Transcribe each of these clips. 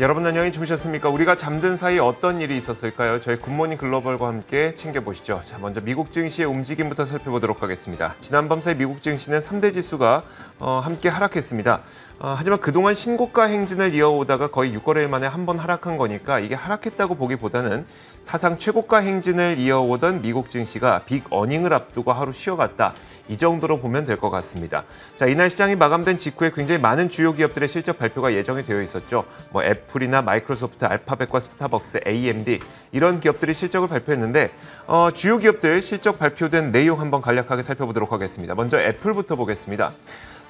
여러분 안녕히 주무셨습니까? 우리가 잠든 사이 어떤 일이 있었을까요? 저희 굿모닝 글로벌과 함께 챙겨보시죠. 자, 먼저 미국 증시의 움직임부터 살펴보도록 하겠습니다. 지난 밤사이 미국 증시는 3대 지수가 어, 함께 하락했습니다. 아, 하지만 그동안 신고가 행진을 이어오다가 거의 6거래일 만에 한 번 하락한 거니까 이게 하락했다고 보기보다는 사상 최고가 행진을 이어오던 미국 증시가 빅 어닝을 앞두고 하루 쉬어갔다. 이 정도로 보면 될 것 같습니다. 자, 이날 시장이 마감된 직후에 굉장히 많은 주요 기업들의 실적 발표가 예정이 되어 있었죠. 뭐 애플이나 마이크로소프트, 알파벳과 스타벅스, AMD 이런 기업들이 실적을 발표했는데 어, 주요 기업들 실적 발표된 내용 한번 간략하게 살펴보도록 하겠습니다. 먼저 애플부터 보겠습니다.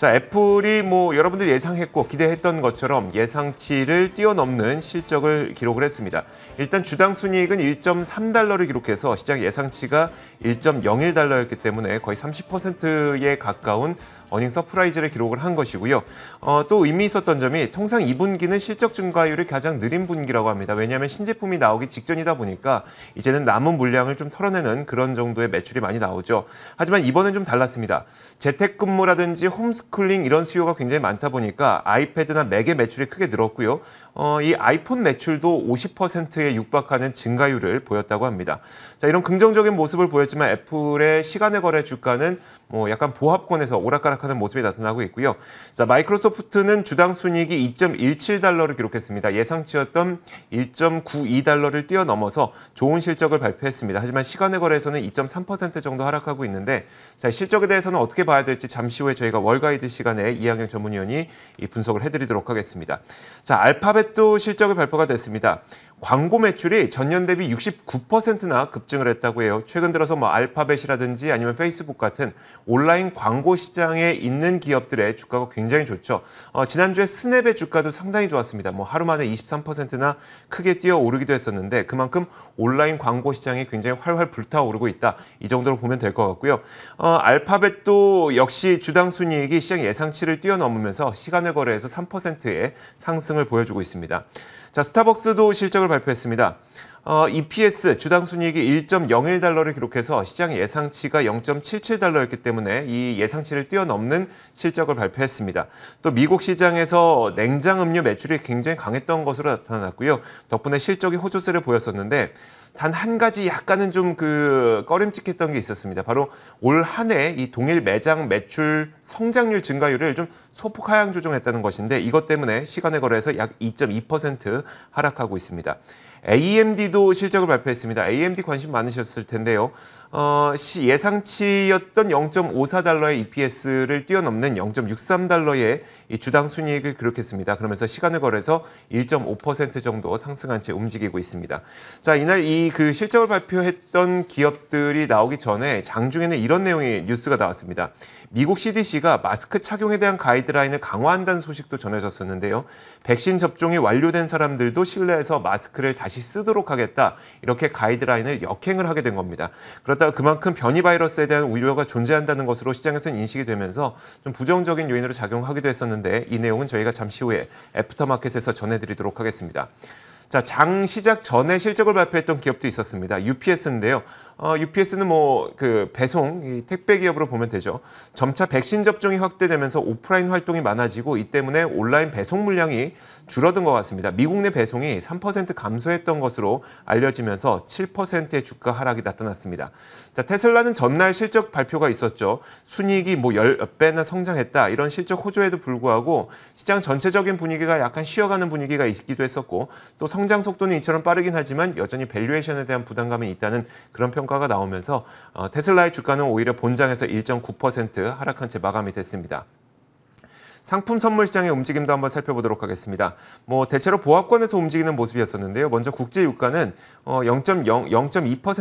자, 애플이 뭐여러분들 예상했고 기대했던 것처럼 예상치를 뛰어넘는 실적을 기록을 했습니다. 일단 주당 순이익은 1.3달러를 기록해서 시장 예상치가 1.01달러였기 때문에 거의 30%에 가까운 어닝 서프라이즈를 기록을 한 것이고요. 어, 또 의미 있었던 점이 통상 2분기는 실적 증가율이 가장 느린 분기라고 합니다. 왜냐하면 신제품이 나오기 직전이다 보니까 이제는 남은 물량을 좀 털어내는 그런 정도의 매출이 많이 나오죠. 하지만 이번엔 좀 달랐습니다. 재택근무라든지 홈스쿨링 이런 수요가 굉장히 많다 보니까 아이패드나 맥의 매출이 크게 늘었고요. 어, 이 아이폰 매출도 50%에 육박하는 증가율을 보였다고 합니다. 자, 이런 긍정적인 모습을 보였지만 애플의 시간의 거래 주가는 뭐 약간 보합권에서 오락가락 하락하는 모습이 나타나고 있고요. 자, 마이크로소프트는 주당 순이익이 2.17달러를 기록했습니다. 예상치였던 1.92달러를 뛰어넘어서 좋은 실적을 발표했습니다. 하지만 시간의 거래에서는 2.3% 정도 하락하고 있는데 자, 실적에 대해서는 어떻게 봐야 될지 잠시 후에 저희가 월가이드 시간에 이양영 전문위원이 분석을 해드리도록 하겠습니다. 자, 알파벳도 실적을 발표가 됐습니다. 광고 매출이 전년 대비 69%나 급증을 했다고 해요. 최근 들어서 뭐 알파벳이라든지 아니면 페이스북 같은 온라인 광고 시장에 있는 기업들의 주가가 굉장히 좋죠. 어, 지난주에 스냅의 주가도 상당히 좋았습니다. 뭐 하루 만에 23%나 크게 뛰어 오르기도 했었는데 그만큼 온라인 광고 시장이 굉장히 활활 불타오르고 있다. 이 정도로 보면 될 것 같고요. 어, 알파벳도 역시 주당 순이익이 시장 예상치를 뛰어넘으면서 시간을 거래해서 3%의 상승을 보여주고 있습니다. 자, 스타벅스도 실적을 발표했습니다. 어, EPS 주당 순이익이 1.01달러를 기록해서 시장 예상치가 0.77달러였기 때문에 이 예상치를 뛰어넘는 실적을 발표했습니다. 또 미국 시장에서 냉장 음료 매출이 굉장히 강했던 것으로 나타났고요. 덕분에 실적이 호조세를 보였었는데 단한 가지 약간은 좀 그 꺼림칙했던 게 있었습니다. 바로 올 한해 이 동일 매장 매출 성장률 증가율을 좀 소폭 하향 조정했다는 것인데 이것 때문에 시간에 거래에서 약 2.2% 하락하고 있습니다. AMD도 실적을 발표했습니다. AMD 관심 많으셨을 텐데요. 어, 시 예상치였던 0.54달러의 EPS를 뛰어넘는 0.63달러의 주당 순이익을 기록했습니다. 그러면서 시간을 거래서 1.5% 정도 상승한 채 움직이고 있습니다. 자, 이날 이 이그 실적을 발표했던 기업들이 나오기 전에 장중에는 이런 내용의 뉴스가 나왔습니다. 미국 CDC가 마스크 착용에 대한 가이드라인을 강화한다는 소식도 전해졌었는데요. 백신 접종이 완료된 사람들도 실내에서 마스크를 다시 쓰도록 하겠다. 이렇게 가이드라인을 역행을 하게 된 겁니다. 그렇다가 그만큼 변이 바이러스에 대한 우려가 존재한다는 것으로 시장에서는 인식이 되면서 좀 부정적인 요인으로 작용하기도 했었는데 이 내용은 저희가 잠시 후에 애프터마켓에서 전해드리도록 하겠습니다. 자, 장 시작 전에 실적을 발표했던 기업도 있었습니다. UPS인데요. 어, UPS는 뭐 그 배송, 이 택배 기업으로 보면 되죠. 점차 백신 접종이 확대되면서 오프라인 활동이 많아지고 이 때문에 온라인 배송 물량이 줄어든 것 같습니다. 미국 내 배송이 3% 감소했던 것으로 알려지면서 7%의 주가 하락이 나타났습니다. 자, 테슬라는 전날 실적 발표가 있었죠. 순이익이 뭐 10배나 성장했다 이런 실적 호조에도 불구하고 시장 전체적인 분위기가 약간 쉬어가는 분위기가 있기도 했었고 또 성장 속도는 이처럼 빠르긴 하지만 여전히 밸류에이션에 대한 부담감이 있다는 그런 평가 평가가 나오면서 어, 테슬라의 주가는 오히려 본장에서 1.9% 하락한 채 마감이 됐습니다. 상품 선물 시장의 움직임도 한번 살펴보도록 하겠습니다. 뭐 대체로 보합권에서 움직이는 모습이었었는데요. 먼저 국제 유가는 0.0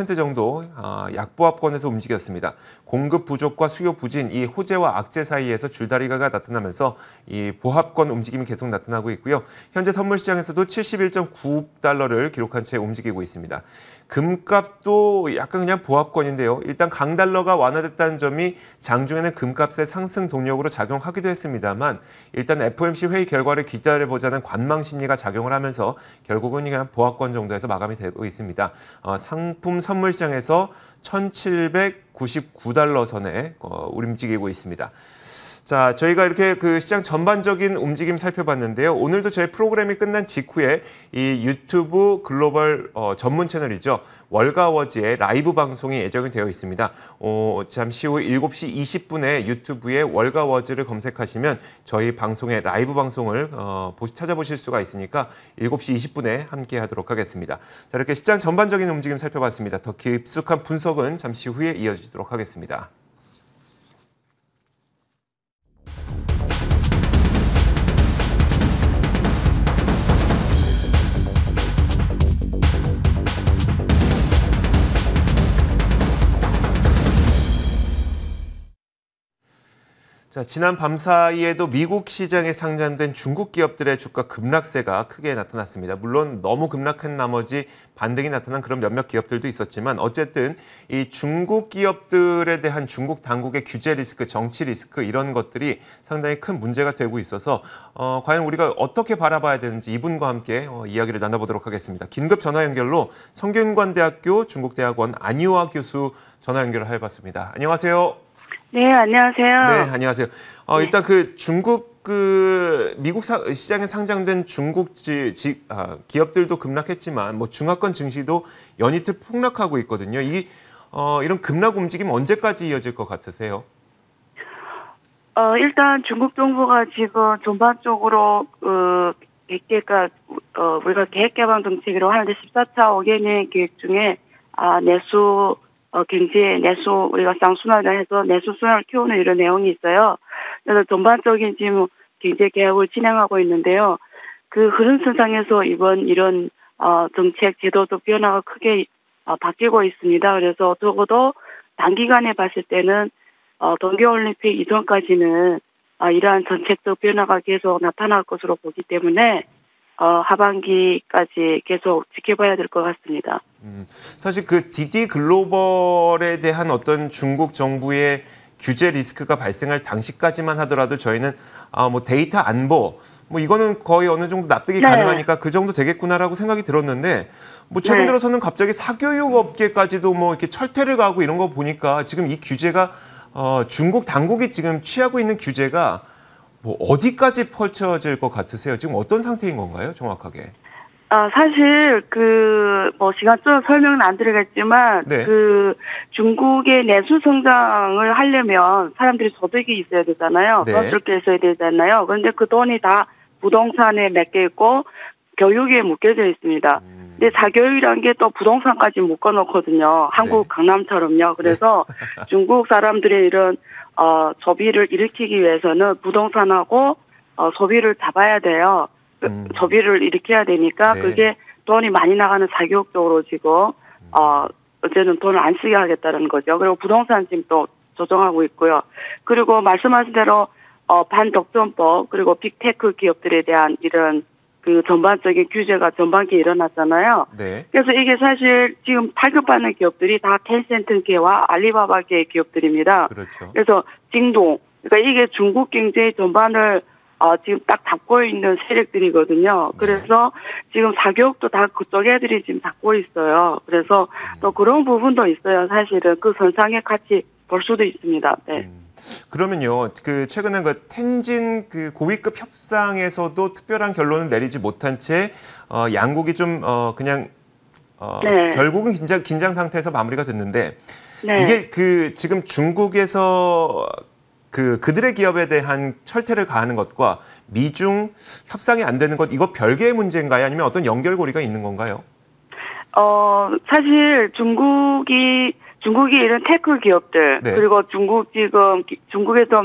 어, 2 정도 아, 약보합권에서 움직였습니다. 공급 부족과 수요 부진, 이 호재와 악재 사이에서 줄다리기가 나타나면서 이 보합권 움직임이 계속 나타나고 있고요. 현재 선물 시장에서도 71.9달러를 기록한 채 움직이고 있습니다. 금값도 약간 그냥 보합권인데요. 일단 강달러가 완화됐다는 점이 장중에는 금값의 상승 동력으로 작용하기도 했습니다만 일단 FOMC 회의 결과를 기다려보자는 관망 심리가 작용을 하면서 결국은 그냥 보합권 정도에서 마감이 되고 있습니다. 어, 상품 선물 시장에서 1799달러 선에 어, 움직이고 있습니다. 자, 저희가 이렇게 그 시장 전반적인 움직임 살펴봤는데요. 오늘도 저희 프로그램이 끝난 직후에 이 유튜브 글로벌 어, 전문 채널이죠. 월가워지의 라이브 방송이 예정이 되어 있습니다. 어, 잠시 후 7시 20분에 유튜브에 월가워즈를 검색하시면 저희 방송의 라이브 방송을 어, 찾아보실 수가 있으니까 7시 20분에 함께 하도록 하겠습니다. 자, 이렇게 시장 전반적인 움직임 살펴봤습니다. 더 깊숙한 분석은 잠시 후에 이어지도록 하겠습니다. 자, 지난 밤 사이에도 미국 시장에 상장된 중국 기업들의 주가 급락세가 크게 나타났습니다. 물론 너무 급락한 나머지 반등이 나타난 그런 몇몇 기업들도 있었지만 어쨌든 이 중국 기업들에 대한 중국 당국의 규제 리스크, 정치 리스크 이런 것들이 상당히 큰 문제가 되고 있어서 어, 과연 우리가 어떻게 바라봐야 되는지 이분과 함께 어, 이야기를 나눠보도록 하겠습니다. 긴급 전화 연결로 성균관대학교 중국대학원 안유화 교수 전화 연결을 해봤습니다. 안녕하세요. 네, 안녕하세요. 네, 안녕하세요. 어, 네. 일단 그 중국 그 미국 사, 시장에 상장된 중국 지, 지 아, 기업들도 급락했지만 뭐 중화권 증시도 연이틀 폭락하고 있거든요. 이 어, 이런 급락 움직임 언제까지 이어질 것 같으세요? 어, 일단 중국 정부가 지금 전반적으로 그계가 어, 어, 우리가 계획 개방 정책이라 하는데 14차 5개년 계획 중에 아, 내수 어, 경제 내수 우리가 쌍순환을 해서 내수 수양을 키우는 이런 내용이 있어요. 그래서 전반적인 지금 경제 개혁을 진행하고 있는데요. 그흐름 선상에서 이번 이런 어, 정책 제도도 변화가 크게 어, 바뀌고 있습니다. 그래서 적어도 단기간에 봤을 때는 어, 동계올림픽 이전까지는 어, 이러한 정책적 변화가 계속 나타날 것으로 보기 때문에 어, 하반기까지 계속 지켜봐야 될 것 같습니다. 음, 사실 그 DD 글로벌에 대한 어떤 중국 정부의 규제 리스크가 발생할 당시까지만 하더라도 저희는 아, 뭐 데이터 안보 뭐 이거는 거의 어느 정도 납득이 네. 가능하니까 그 정도 되겠구나라고 생각이 들었는데 뭐 최근 네. 들어서는 갑자기 사교육 업계까지도 뭐 이렇게 철퇴를 가고 이런 거 보니까 지금 이 규제가 어, 중국 당국이 지금 취하고 있는 규제가 뭐 어디까지 펼쳐질 것 같으세요? 지금 어떤 상태인 건가요, 정확하게? 아, 사실, 그, 뭐, 시간 좀 설명은 안 드리겠지만, 네. 그, 중국의 내수성장을 하려면 사람들이 소득이 있어야 되잖아요. 네. 건설게 있어야 되잖아요. 그런데 그 돈이 다 부동산에 맡겨 있고, 교육에 묶여져 있습니다. 음. 근데 사교육이는게또 부동산까지 묶어놓거든요. 한국 네. 강남처럼요. 그래서 네. 중국 사람들의 이런 어, 저비를 일으키기 위해서는 부동산하고 어, 소비를 잡아야 돼요. 음. 저비를 일으켜야 되니까 네. 그게 돈이 많이 나가는 사교육적으로 지금 어, 어제는 돈을 안 쓰게 하겠다는 거죠. 그리고 부동산 지금 또 조정하고 있고요. 그리고 말씀하신 대로 어, 반독점법 그리고 빅테크 기업들에 대한 이런 그 전반적인 규제가 전반기에 일어났잖아요. 네. 그래서 이게 사실 지금 타격받는 기업들이 다 텐센트계와 알리바바계 기업들입니다. 그렇죠. 그래서 징동, 그러니까 이게 중국 경제의 전반을 어, 지금 딱 잡고 있는 세력들이거든요. 네. 그래서 네. 지금 사교육도 다 그쪽 애들이 지금 잡고 있어요. 그래서 또 음. 그런 부분도 있어요. 사실은 그 선상에 같이 벌 수도 있습니다. 네. 음. 그러면요, 그 최근에 그 텐진 그 고위급 협상에서도 특별한 결론을 내리지 못한 채 어, 양국이 좀 어, 그냥 어, 네. 결국은 긴장 긴장 상태에서 마무리가 됐는데 네. 이게 그 지금 중국에서 그 그들의 기업에 대한 철퇴를 가하는 것과 미중 협상이 안 되는 것 이거 별개의 문제인가요? 아니면 어떤 연결고리가 있는 건가요? 어 사실 중국이 중국이 이런 테크 기업들 네. 그리고 중국 지금 기, 중국에서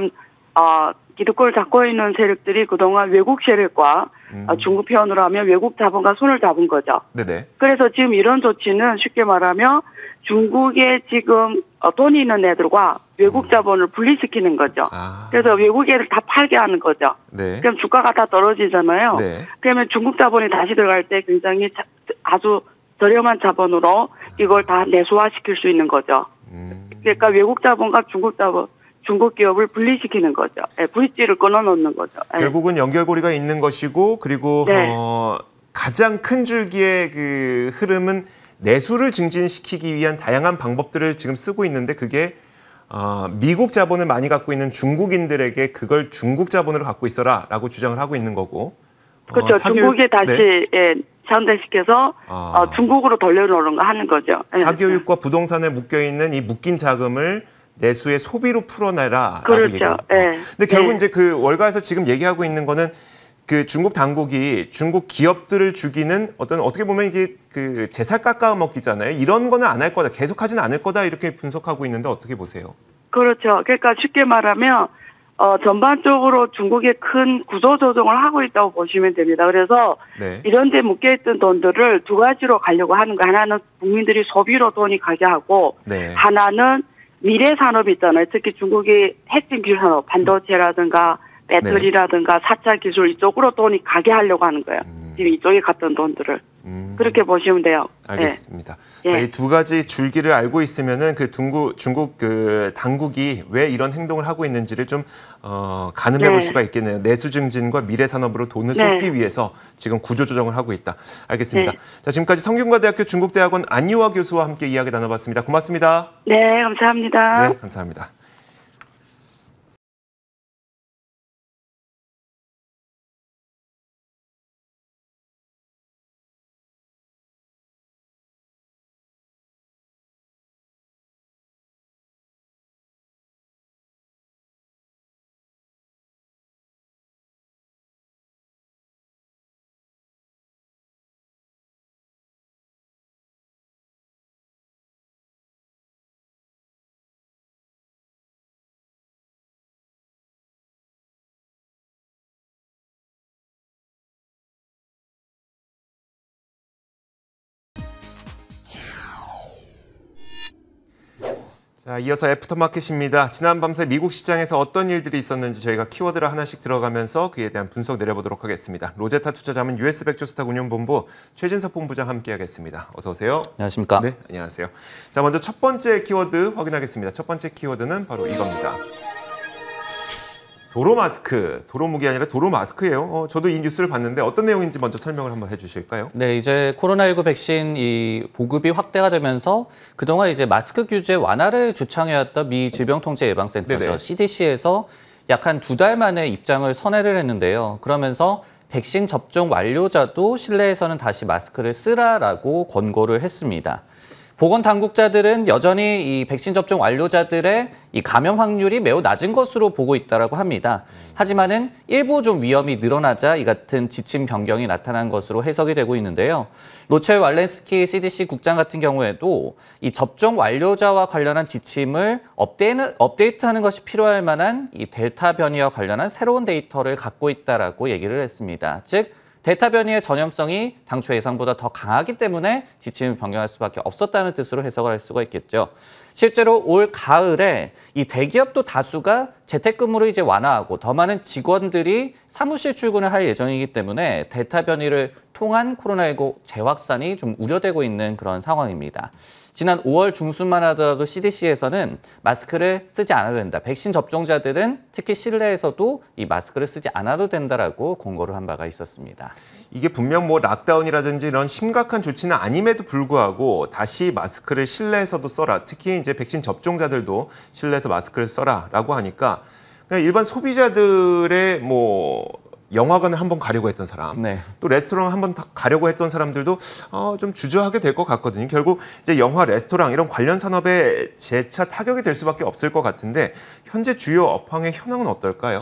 어, 기득권을 잡고 있는 세력들이 그동안 외국 세력과 어, 음. 어, 중국 표현으로 하면 외국 자본과 손을 잡은 거죠. 네네. 그래서 지금 이런 조치는 쉽게 말하면 중국에 지금 어, 돈이 있는 애들과 외국 음. 자본을 분리시키는 거죠. 아. 그래서 외국 애들 다 팔게 하는 거죠. 네. 그럼 주가가 다 떨어지잖아요. 네. 그러면 중국 자본이 다시 들어갈 때 굉장히 자, 아주 저렴한 자본으로 이걸 다 내소화시킬 수 있는 거죠. 음. 그러니까 외국 자본과 중국 자본, 중국 기업을 분리시키는 거죠. 예, 브릿지를 끊어놓는 거죠. 예. 결국은 연결고리가 있는 것이고 그리고 네. 어, 가장 큰 줄기의 그 흐름은 내수를 증진시키기 위한 다양한 방법들을 지금 쓰고 있는데 그게 어, 미국 자본을 많이 갖고 있는 중국인들에게 그걸 중국 자본으로 갖고 있어라라고 주장을 하고 있는 거고. 어, 그렇죠. 어, 사교육... 중국이 다시 네. 예, 전대시켜서 아. 어, 중국으로 돌려놓는 거 하는 거죠. 예. 사교육과 부동산에 묶여 있는 이 묶인 자금을 내수의 소비로 풀어내라. 그렇죠. 예. 네. 근데 결국 네. 이제 그 월가에서 지금 얘기하고 있는 거는 그 중국 당국이 중국 기업들을 죽이는 어떤 어떻게 보면 이게 그 재살 깎아 먹기잖아요. 이런 거는 안 할 거다. 계속 하지는 않을 거다. 이렇게 분석하고 있는데 어떻게 보세요? 그렇죠. 그러니까 쉽게 말하면 어, 전반적으로 중국이 큰 구조조정을 하고 있다고 보시면 됩니다. 그래서 네. 이런 데 묶여있던 돈들을 두 가지로 가려고 하는 거 하나는 국민들이 소비로 돈이 가게 하고 네. 하나는 미래 산업 있잖아요. 특히 중국이 핵심 기술 산업, 반도체라든가 배터리라든가 네. 4차 기술 이쪽으로 돈이 가게 하려고 하는 거예요. 음. 지금 음. 이쪽에 갔던 돈들을 음. 그렇게 보시면 돼요. 네. 알겠습니다. 네. 예. 이두 가지 줄기를 알고 있으면은 그 중국 중국 그 당국이 왜 이런 행동을 하고 있는지를 좀 어, 가늠해 볼 네. 수가 있겠네요. 내수 증진과 미래 산업으로 돈을 네. 쏟기 위해서 지금 구조 조정을 하고 있다. 알겠습니다. 네. 자 지금까지 성균관대학교 중국대학원 안유화 교수와 함께 이야기 나눠봤습니다. 고맙습니다. 네, 감사합니다. 네, 감사합니다. 자, 이어서 애프터마켓입니다. 지난 밤새 미국 시장에서 어떤 일들이 있었는지 저희가 키워드를 하나씩 들어가면서 그에 대한 분석 내려보도록 하겠습니다. 로제타 투자자문 US 백조스탁 운용본부 최진석 본부장 함께하겠습니다. 어서 오세요. 안녕하십니까? 네, 안녕하세요. 자, 먼저 첫 번째 키워드 확인하겠습니다. 첫 번째 키워드는 바로 이겁니다. 도로 마스크, 도로 무기 아니라 도로 마스크예요. 어, 저도 이 뉴스를 봤는데 어떤 내용인지 먼저 설명을 한번 해주실까요? 네, 이제 코로나19 백신 이 보급이 확대가 되면서 그동안 이제 마스크 규제 완화를 주창해왔던 미 질병통제예방센터죠 네네. CDC에서 약 한 두 달 만에 입장을 선회를 했는데요. 그러면서 백신 접종 완료자도 실내에서는 다시 마스크를 쓰라라고 권고를 했습니다. 보건 당국자들은 여전히 이 백신 접종 완료자들의 이 감염 확률이 매우 낮은 것으로 보고 있다라고 합니다. 하지만은 일부 좀 위험이 늘어나자 이 같은 지침 변경이 나타난 것으로 해석이 되고 있는데요. 로첼 왈렌스키 CDC 국장 같은 경우에도 이 접종 완료자와 관련한 지침을 업데이트 업데이트하는 것이 필요할 만한 이 델타 변이와 관련한 새로운 데이터를 갖고 있다라고 얘기를 했습니다. 즉 델타 변이의 전염성이 당초 예상보다 더 강하기 때문에 지침을 변경할 수밖에 없었다는 뜻으로 해석을 할 수가 있겠죠. 실제로 올 가을에 이 대기업도 다수가 재택근무를 이제 완화하고 더 많은 직원들이 사무실 출근을 할 예정이기 때문에 대타 변이를 통한 코로나19 재확산이 좀 우려되고 있는 그런 상황입니다. 지난 5월 중순만 하더라도 CDC에서는 마스크를 쓰지 않아도 된다. 백신 접종자들은 특히 실내에서도 이 마스크를 쓰지 않아도 된다라고 공고를 한 바가 있었습니다. 이게 분명 뭐 락다운이라든지 이런 심각한 조치는 아님에도 불구하고 다시 마스크를 실내에서도 써라. 특히 이제 백신 접종자들도 실내에서 마스크를 써라라고 하니까 그냥 일반 소비자들의 뭐 영화관을 한번 가려고 했던 사람, 네. 또 레스토랑 한번 가려고 했던 사람들도 어, 좀 주저하게 될 것 같거든요. 결국 이제 영화, 레스토랑 이런 관련 산업에 재차 타격이 될 수밖에 없을 것 같은데 현재 주요 업황의 현황은 어떨까요?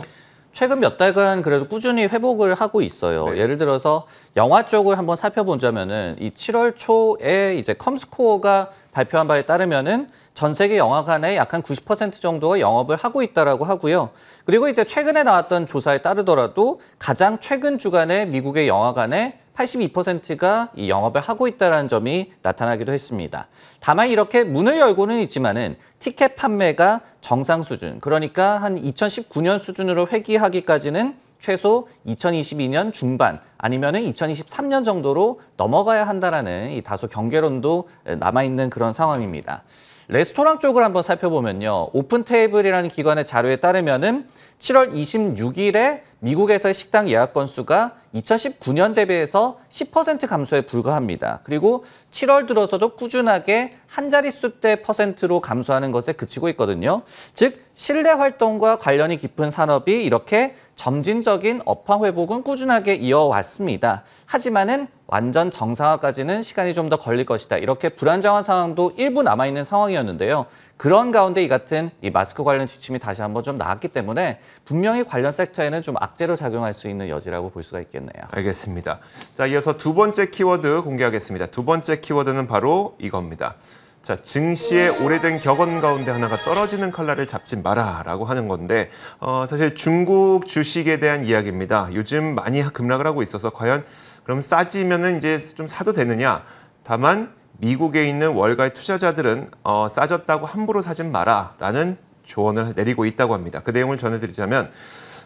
최근 몇 달간 그래도 꾸준히 회복을 하고 있어요. 네. 예를 들어서 영화 쪽을 한번 살펴본자면은이 7월 초에 이제 컴스코어가 발표한 바에 따르면은 전 세계 영화관에약한90% 정도가 영업을 하고 있다라고 하고요. 그리고 이제 최근에 나왔던 조사에 따르더라도 가장 최근 주간에 미국의 영화관에 82%가 이 영업을 하고 있다는 점이 나타나기도 했습니다. 다만 이렇게 문을 열고는 있지만은 티켓 판매가 정상 수준, 그러니까 한 2019년 수준으로 회귀하기까지는 최소 2022년 중반 아니면은 2023년 정도로 넘어가야 한다라는 이 다소 경계론도 남아있는 그런 상황입니다. 레스토랑 쪽을 한번 살펴보면요. 오픈 테이블이라는 기관의 자료에 따르면은 7월 26일에 미국에서의 식당 예약 건수가 2019년 대비해서 10% 감소에 불과합니다. 그리고 7월 들어서도 꾸준하게 한 자릿수 대 퍼센트로 감소하는 것에 그치고 있거든요. 즉 실내 활동과 관련이 깊은 산업이 이렇게 점진적인 업황 회복은 꾸준하게 이어왔습니다. 하지만은 완전 정상화까지는 시간이 좀 더 걸릴 것이다. 이렇게 불안정한 상황도 일부 남아있는 상황이었는데요. 그런 가운데 이 같은 이 마스크 관련 지침이 다시 한번 좀 나왔기 때문에 분명히 관련 섹터에는 좀 악재로 작용할 수 있는 여지라고 볼 수가 있겠네요. 알겠습니다. 자, 이어서 두 번째 키워드 공개하겠습니다. 두 번째 키워드는 바로 이겁니다. 자, 증시의 오래된 격언 가운데 하나가 떨어지는 칼날을 잡지 마라라고 하는 건데 어, 사실 중국 주식에 대한 이야기입니다. 요즘 많이 급락을 하고 있어서 과연 그럼 싸지면은 이제 좀 사도 되느냐? 다만 미국에 있는 월가의 투자자들은 어, 싸졌다고 함부로 사진 마라라는 조언을 내리고 있다고 합니다. 그 내용을 전해드리자면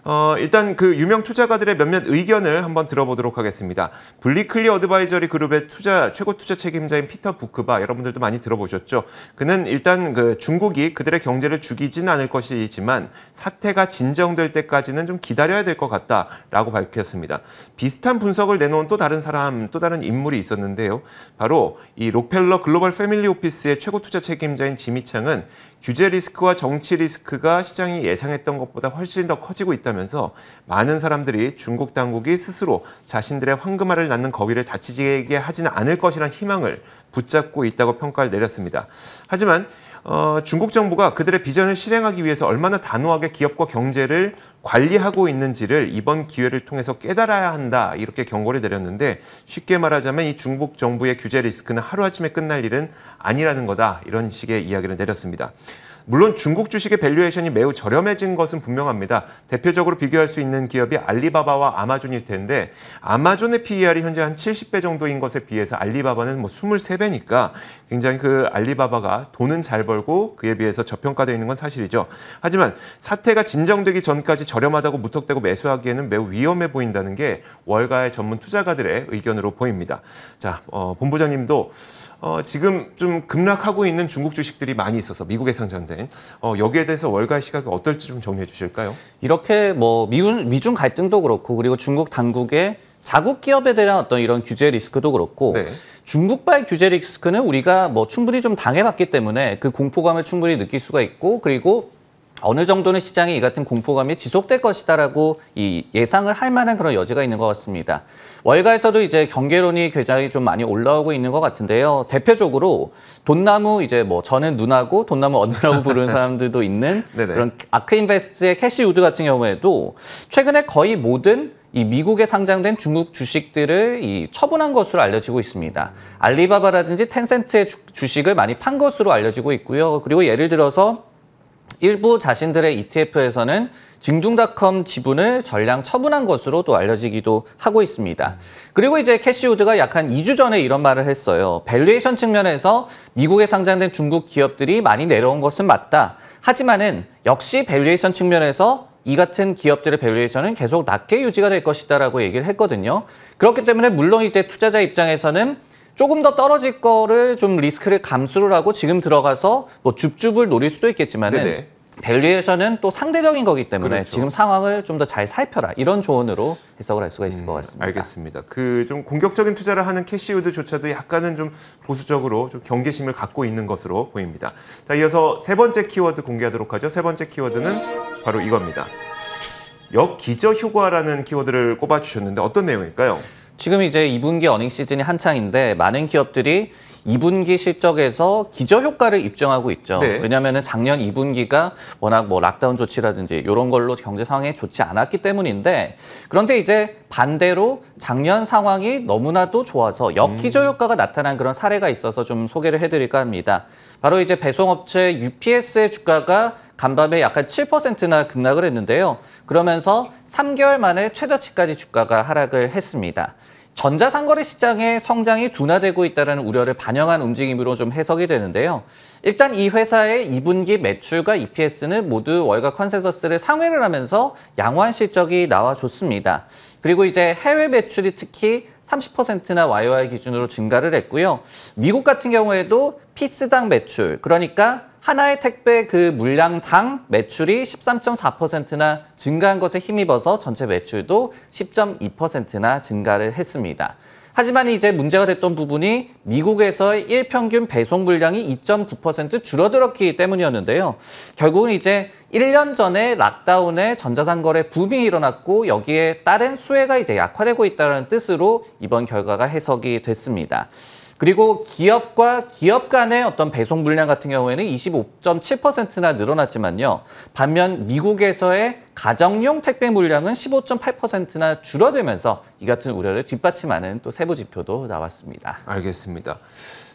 어, 일단 그 유명 투자가들의 몇몇 의견을 한번 들어보도록 하겠습니다. 블리클리 어드바이저리 그룹의 투자 최고 투자 책임자인 피터 부크바 여러분들도 많이 들어보셨죠. 그는 일단 그 중국이 그들의 경제를 죽이진 않을 것이지만 사태가 진정될 때까지는 좀 기다려야 될 것 같다라고 밝혔습니다. 비슷한 분석을 내놓은 또 다른 사람, 또 다른 인물이 있었는데요. 바로 이 록펠러 글로벌 패밀리 오피스의 최고 투자 책임자인 지미창은 규제 리스크와 정치 리스크가 시장이 예상했던 것보다 훨씬 더 커지고 있다면서 많은 사람들이 중국 당국이 스스로 자신들의 황금알을 낳는 거위를 다치게 지 하지는 않을 것이란 희망을 붙잡고 있다고 평가를 내렸습니다. 하지만 어, 중국 정부가 그들의 비전을 실행하기 위해서 얼마나 단호하게 기업과 경제를 관리하고 있는지를 이번 기회를 통해서 깨달아야 한다 이렇게 경고를 내렸는데 쉽게 말하자면 이 중국 정부의 규제 리스크는 하루아침에 끝날 일은 아니라는 거다 이런 식의 이야기를 내렸습니다. 물론 중국 주식의 밸류에이션이 매우 저렴해진 것은 분명합니다. 대표적으로 비교할 수 있는 기업이 알리바바와 아마존일 텐데 아마존의 PER이 현재 한 70배 정도인 것에 비해서 알리바바는 뭐 23배니까 굉장히 그 알리바바가 돈은 잘 벌고 그에 비해서 저평가되어 있는 건 사실이죠. 하지만 사태가 진정되기 전까지 저렴하다고 무턱대고 매수하기에는 매우 위험해 보인다는 게 월가의 전문 투자가들의 의견으로 보입니다. 자, 어, 본부장님도 어, 지금 좀 급락하고 있는 중국 주식들이 많이 있어서 미국에 상장된 된 어, 여기에 대해서 월가의 시각이 어떨지 좀 정리해 주실까요? 이렇게 뭐 미중, 미중 갈등도 그렇고 그리고 중국 당국의 자국 기업에 대한 어떤 이런 규제 리스크도 그렇고 네. 중국발 규제 리스크는 우리가 뭐 충분히 좀 당해봤기 때문에 그 공포감을 충분히 느낄 수가 있고 그리고 어느 정도는 시장에 이 같은 공포감이 지속될 것이다라고 이 예상을 할 만한 그런 여지가 있는 것 같습니다. 월가에서도 이제 경계론이 굉장히 좀 많이 올라오고 있는 것 같은데요. 대표적으로 돈나무 이제 뭐 저는 누나고 돈나무 언니라고 부르는 사람들도 있는 그런 아크인베스트의 캐시우드 같은 경우에도 최근에 거의 모든 이 미국에 상장된 중국 주식들을 이 처분한 것으로 알려지고 있습니다. 알리바바라든지 텐센트의 주, 식을 많이 판 것으로 알려지고 있고요. 그리고 예를 들어서 일부 자신들의 ETF에서는 증중닷컴 지분을 전량 처분한 것으로 또 알려지기도 하고 있습니다. 그리고 이제 캐시우드가 약 한 2주 전에 이런 말을 했어요. 밸류에이션 측면에서 미국에 상장된 중국 기업들이 많이 내려온 것은 맞다. 하지만은 역시 밸류에이션 측면에서 이 같은 기업들의 밸류에이션은 계속 낮게 유지가 될 것이다라고 얘기를 했거든요. 그렇기 때문에 물론 이제 투자자 입장에서는 조금 더 떨어질 거를 좀 리스크를 감수를 하고 지금 들어가서 뭐 줍줍을 노릴 수도 있겠지만은 밸류에이션은 또 상대적인 거기 때문에 그렇죠. 지금 상황을 좀 더 잘 살펴라 이런 조언으로 해석을 할 수가 있을 음, 것 같습니다. 알겠습니다. 그 좀 공격적인 투자를 하는 캐시우드조차도 약간은 좀 보수적으로 좀 경계심을 갖고 있는 것으로 보입니다. 자 이어서 세 번째 키워드 공개하도록 하죠. 세 번째 키워드는 바로 이겁니다. 역기저 효과라는 키워드를 꼽아주셨는데 어떤 내용일까요? 지금 이제 2분기 어닝 시즌이 한창인데 많은 기업들이 2분기 실적에서 기저효과를 입증하고 있죠. 네. 왜냐하면 작년 2분기가 워낙 뭐 락다운 조치라든지 이런 걸로 경제 상황이 좋지 않았기 때문인데 그런데 이제 반대로 작년 상황이 너무나도 좋아서 역기저효과가 음. 나타난 그런 사례가 있어서 좀 소개를 해드릴까 합니다. 바로 이제 배송업체 UPS의 주가가 간밤에 약간 7%나 급락을 했는데요. 그러면서 3개월 만에 최저치까지 주가가 하락을 했습니다. 전자상거래 시장의 성장이 둔화되고 있다는 우려를 반영한 움직임으로 좀 해석이 되는데요. 일단 이 회사의 2분기 매출과 EPS는 모두 월가 컨센서스를 상회를 하면서 양호한 실적이 나와줬습니다. 그리고 이제 해외 매출이 특히 30%나 YOY 기준으로 증가를 했고요. 미국 같은 경우에도 피스당 매출, 그러니까 하나의 택배 그 물량당 매출이 13.4%나 증가한 것에 힘입어서 전체 매출도 10.2%나 증가를 했습니다. 하지만 이제 문제가 됐던 부분이 미국에서의 일평균 배송 물량이 2.9% 줄어들었기 때문이었는데요. 결국은 이제 1년 전에 락다운에 전자상거래 붐이 일어났고 여기에 따른 수혜가 이제 약화되고 있다는 뜻으로 이번 결과가 해석이 됐습니다. 그리고 기업과 기업 간의 어떤 배송 물량 같은 경우에는 25.7%나 늘어났지만요. 반면 미국에서의 가정용 택배 물량은 15.8%나 줄어들면서 이 같은 우려를 뒷받침하는 또 세부 지표도 나왔습니다. 알겠습니다.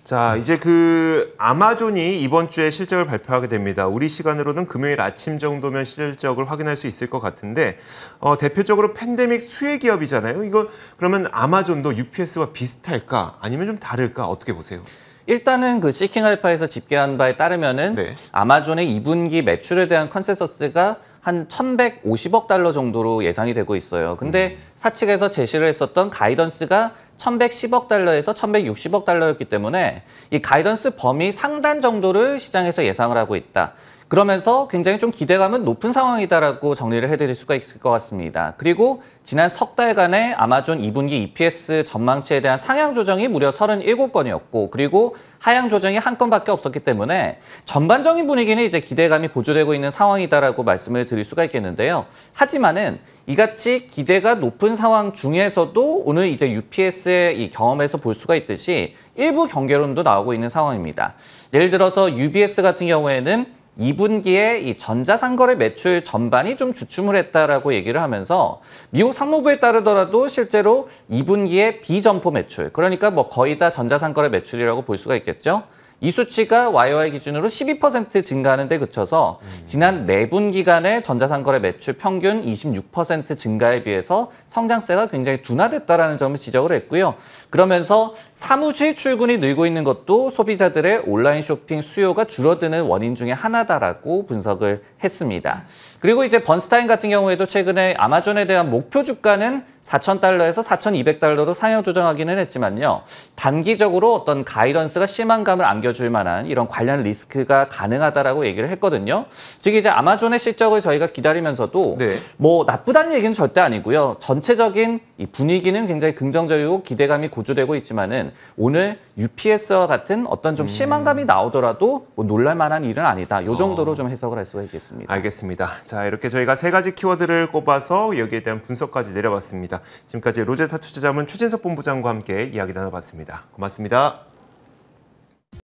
자, 이제 그 아마존이 이번 주에 실적을 발표하게 됩니다. 우리 시간으로는 금요일 아침 정도면 실적을 확인할 수 있을 것 같은데 어, 대표적으로 팬데믹 수혜 기업이잖아요. 이거 그러면 아마존도 UPS와 비슷할까? 아니면 좀 다를까? 어떻게 보세요? 일단은 그 시킹 알파에서 집계한 바에 따르면은 네. 아마존의 2분기 매출에 대한 컨센서스가 한 1,150억 달러 정도로 예상이 되고 있어요. 근데 음. 사측에서 제시를 했었던 가이던스가 1,110억 달러에서 1,160억 달러였기 때문에 이 가이던스 범위 상단 정도를 시장에서 예상을 하고 있다. 그러면서 굉장히 좀 기대감은 높은 상황이다라고 정리를 해드릴 수가 있을 것 같습니다. 그리고 지난 석 달간의 아마존 2분기 EPS 전망치에 대한 상향 조정이 무려 37건이었고 그리고 하향 조정이 한 건밖에 없었기 때문에 전반적인 분위기는 이제 기대감이 고조되고 있는 상황이다라고 말씀을 드릴 수가 있겠는데요. 하지만은 이같이 기대가 높은 상황 중에서도 오늘 이제 UPS의 이 경험에서 볼 수가 있듯이 일부 경계론도 나오고 있는 상황입니다. 예를 들어서 UBS 같은 경우에는 2분기에 이 전자상거래 매출 전반이 좀 주춤을 했다라고 얘기를 하면서 미국 상무부에 따르더라도 실제로 2분기에 비점포 매출 그러니까 뭐 거의 다 전자상거래 매출이라고 볼 수가 있겠죠. 이 수치가 YOY 기준으로 12% 증가하는 데 그쳐서 지난 4분 기간의 전자상거래 매출 평균 26% 증가에 비해서 성장세가 굉장히 둔화됐다라는 점을 지적을 했고요. 그러면서 사무실 출근이 늘고 있는 것도 소비자들의 온라인 쇼핑 수요가 줄어드는 원인 중에 하나다라고 분석을 했습니다. 그리고 이제 번스타인 같은 경우에도 최근에 아마존에 대한 목표 주가는 4,000달러에서 4,200달러로 상향 조정하기는 했지만요. 단기적으로 어떤 가이던스가 심한 감을 안겨줄 만한 이런 관련 리스크가 가능하다라고 얘기를 했거든요. 즉 이제 아마존의 실적을 저희가 기다리면서도 네. 뭐 나쁘다는 얘기는 절대 아니고요. 전체적인 이 분위기는 굉장히 긍정적이고 기대감이 고 보조되고 있지만은 오늘 UPS와 같은 어떤 좀 실망감이 음. 나오더라도 뭐 놀랄만한 일은 아니다. 이 어. 정도로 좀 해석을 할 수가 있겠습니다. 알겠습니다. 자 이렇게 저희가 세 가지 키워드를 꼽아서 여기에 대한 분석까지 내려봤습니다. 지금까지 로제타 투자자문 최진석 본부장과 함께 이야기 나눠봤습니다. 고맙습니다.